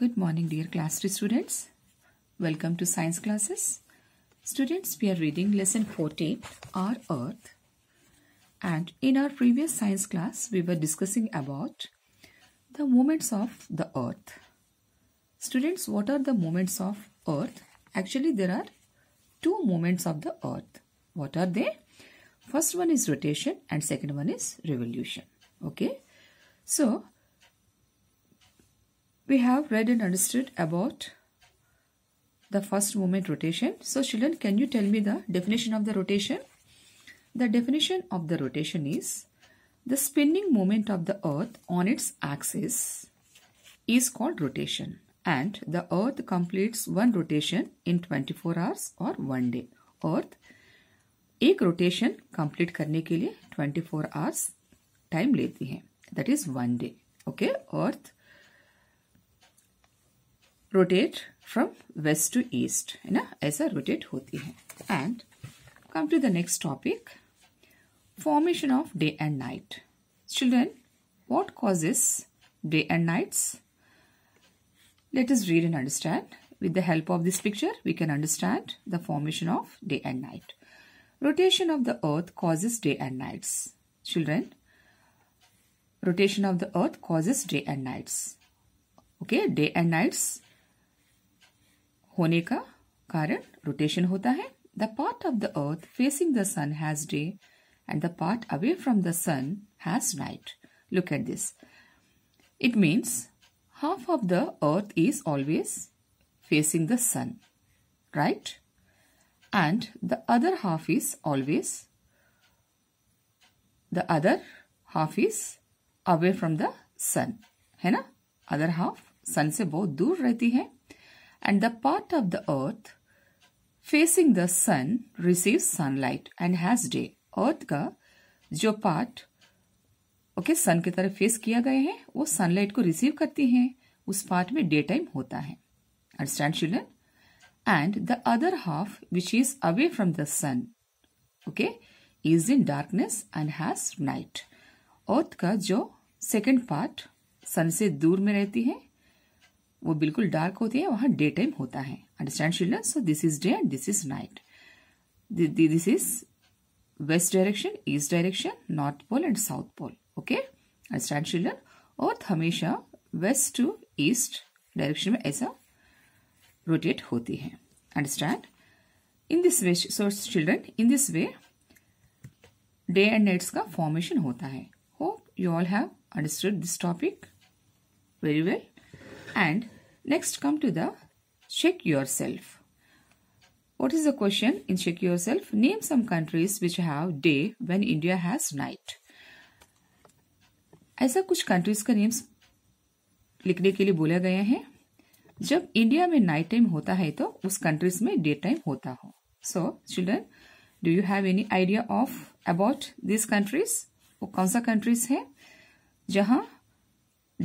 Good morning dear class 3 students. Welcome to science classes. Students, we are reading lesson 14, Our Earth. And in our previous science class, we were discussing about the movements of the Earth. Students, what are the movements of Earth? Actually, there are two movements of the Earth. What are they? First one is rotation and second one is revolution. Okay. So, we have read and understood about the first moment rotation. So children, can you tell me the definition of the rotation? The definition of the rotation is the spinning moment of the earth on its axis is called rotation and the earth completes one rotation in 24 hours or one day. Earth एक rotation complete करने के लिए 24 hours time लेती है That is one day. Okay, Earth rotate from west to east है ना ऐसा rotate होती है and come to the next topic formation of day and night children what causes day and nights let us read and understand with the help of this picture we can understand the formation of day and night rotation of the earth causes day and nights children rotation of the earth causes day and nights okay day and nights होने का कारण rotation होता है the part of the earth facing the sun has day and the part away from the sun has night look at this it means half of the earth is always facing the sun right and the other half is always the other half is away from the sun है ना other half सन से बहुत दूर रहती है and the part of the earth facing the sun receives sunlight and has day अर्थ का जो part okay okay, सन की तरफ फेस किया गया है वो सनलाइट को रिसीव करती हैं उस पार्ट में डे टाइम होता है understand children and the other half which is away from the sun okay is in darkness and has night earth का जो सेकेंड पार्ट सन से दूर में रहती है वो बिल्कुल डार्क होती है वहां डे टाइम होता है understand children so this is day and this is night this is west direction east direction north pole and south pole okay understand children earth हमेशा वेस्ट टू ईस्ट डायरेक्शन में ऐसा rotate होती है understand in this way so children in this way day and nights का formation होता है hope you all have understood this topic very well and next come to the check yourself what is the question in check yourself name some countries which have day when india has night aisa kuch countries ka names likhne ke liye bola gaya hai jab india mein night time hota hai to us countries mein day time hota ho so children do you have any idea of about these countries wo kaun sa countries hai jahan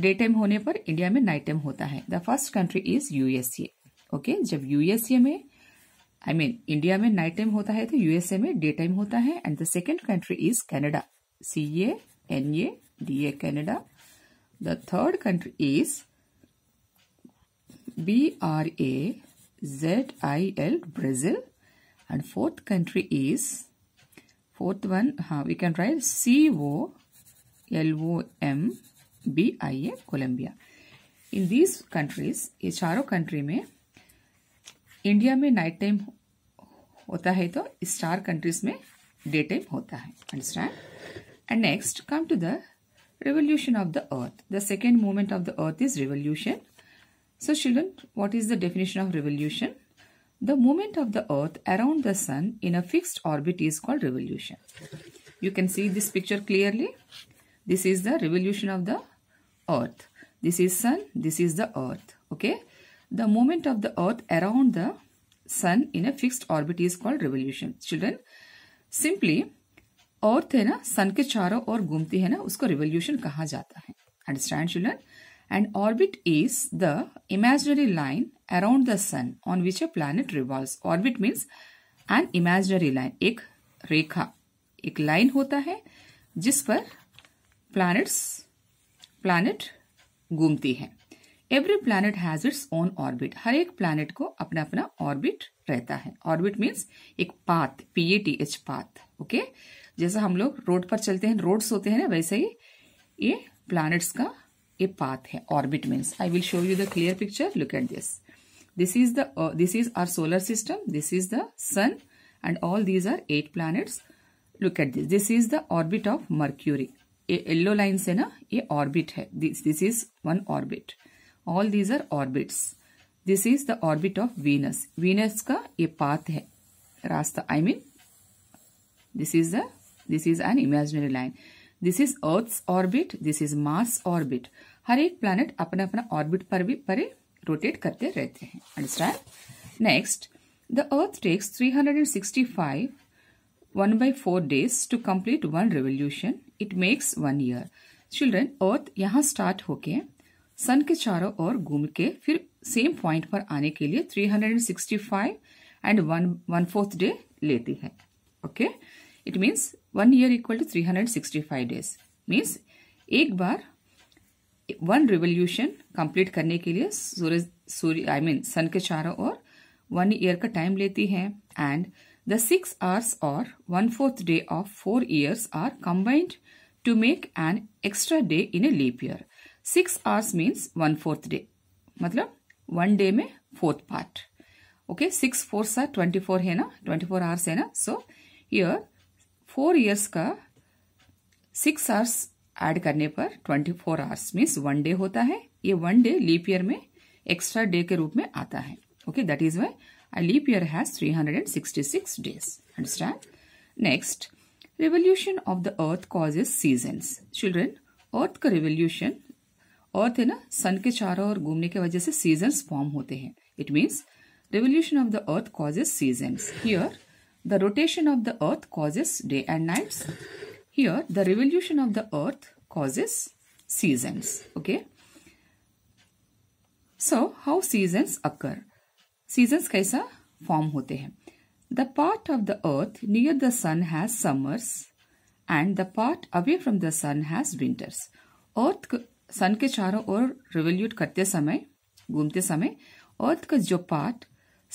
day time होने पर India में night time होता है the first country is USA okay जब USA में I I mean mean, India में night time होता है तो यूएसए में डे टाइम होता है and the second country is Canada C A N A D A Canada the third country is B R A Z I L Brazil and fourth country is fourth one हा we can write C O L O M B I A Colombia in these countries ये चारों country में India में night time होता है तो star countries में day time होता है understand and next come to the revolution of the earth the second movement of the earth is revolution so children what is the definition of revolution the movement of the earth around the sun in a fixed orbit is called revolution you can see this picture clearly this is the revolution of the earth this is sun this is the earth okay the movement of the earth around the sun in a fixed orbit is called revolution children simply earth है ना सन के चारों ओर घूमती है ना उसको revolution कहा जाता है understand children and orbit is the imaginary line around the sun on which a planet revolves orbit means an imaginary line एक रेखा एक लाइन होता है जिस पर प्लैनेट्स प्लानट घूमती है every planet has its own orbit हर एक प्लानट को अपना अपना ऑर्बिट रहता है ऑर्बिट मीन्स एक path A T H path okay जैसा हम लोग रोड पर चलते हैं रोड्स होते हैं ना वैसे ही ये प्लानट्स का ये पाथ है orbit means I will show you the clear picture look at this this is the this is our solar system this is the sun and all these are eight planets look at this this is the orbit of Mercury ये yellow line से ना ये orbit है this this is one orbit all these are orbits this is the orbit of Venus Venus का ये path है रास्ता I mean this is the this is an imaginary line this is earth orbit this is Mars orbit हर एक planet अपना अपना orbit पर भी परे रोटेट करते रहते हैं understand next the earth takes three hundred and sixty five one by four days to complete one revolution it makes one year children earth यहाँ स्टार्ट होके सन के चारों ओर घूम के फिर सेम पॉइंट पर आने के लिए 365 and one one fourth day लेती है okay it means one year equal to 365 days means एक बार वन रिवोल्यूशन कंप्लीट करने के लिए सूर्य सूर्य आई मीन सन के चारों ओर वन ईयर का टाइम लेती है एंड द सिक्स आवर्स और one fourth day of four years are combined to make an extra day in a leap year. Six hours means one fourth day. मतलब one day में fourth part okay six four सा twenty four है ना twenty four hours है ना so year four years का six hours add करने पर twenty four hours means one day होता है ये वन डे लीप ईयर में एक्स्ट्रा डे के रूप में आता है okay that is why a leap year has three hundred and sixty six days understand next revolution of the earth causes season children earth का रिवोल्यूशन अर्थ है ना सन के चारों ओर घूमने की वजह से सीजन्स फॉर्म होते हैं it means revolution of the earth causes seasons here the rotation of the earth causes day and nights here the revolution of the earth causes seasons okay so how seasons occur seasons कैसा form होते हैं The part of the earth near the sun has summers and the part away from the sun has winters. अर्थ सन के चारों ओर revolute करते समय घूमते समय अर्थ का जो पार्ट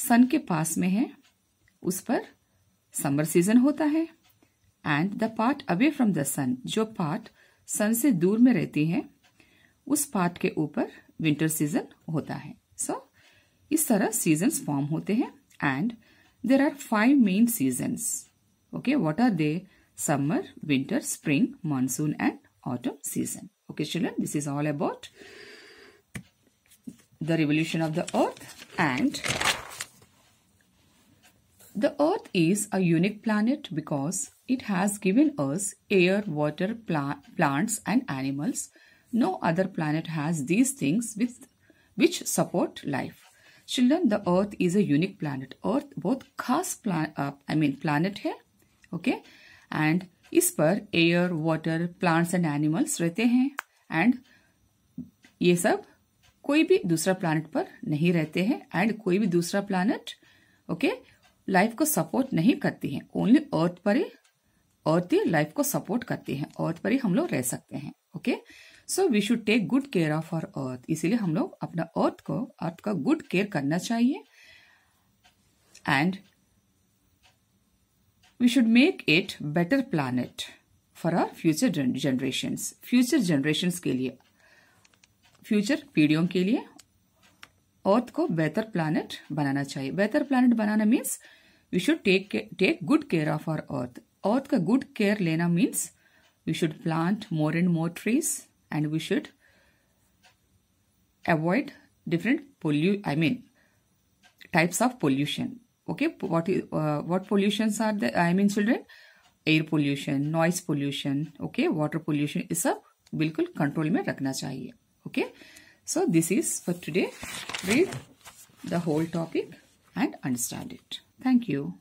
सन के पास में है उस पर समर सीजन होता है and the part away from the sun जो पार्ट सन से दूर में रहती है उस पार्ट के ऊपर विंटर सीजन होता है सो so, इस तरह सीजन फॉर्म होते हैं and There are five main seasons. Okay, what are they? Summer, winter, spring, monsoon and autumn season. Okay, children, this is all about the revolution of the earth and the earth is a unique planet because it has given us air, water, pla plants and animals. No other planet has these things with which support life. Children the earth is a unique planet earth बहुत खास I mean planet है okay okay? And इस पर air water plants and animals रहते हैं and ये सब कोई भी दूसरा प्लानट पर नहीं रहते हैं एंड कोई भी दूसरा प्लानट ओके लाइफ को सपोर्ट नहीं करती है ओनली अर्थ पर ही अर्थ ही लाइफ को सपोर्ट करती है अर्थ पर ही हम लोग रह सकते हैं okay okay? So we should take good care of our earth इसीलिए हम लोग अपना अर्थ को अर्थ का गुड केयर करना चाहिए and we should make it better planet for our future generation future generations के लिए फ्यूचर पीढ़ियों के लिए अर्थ को बेहतर प्लानट बनाना चाहिए बेहतर प्लानट बनाना means we should take take good care of our earth earth का गुड केयर लेना means we should plant more and more trees and we should avoid different pollu I mean types of pollution. Okay, what is uh, what pollutions are the I mean children? Air pollution, noise pollution, okay, water pollution is a बिल्कुल control में रखना चाहिए Okay, so this is for today. Read the whole topic and understand it. Thank you.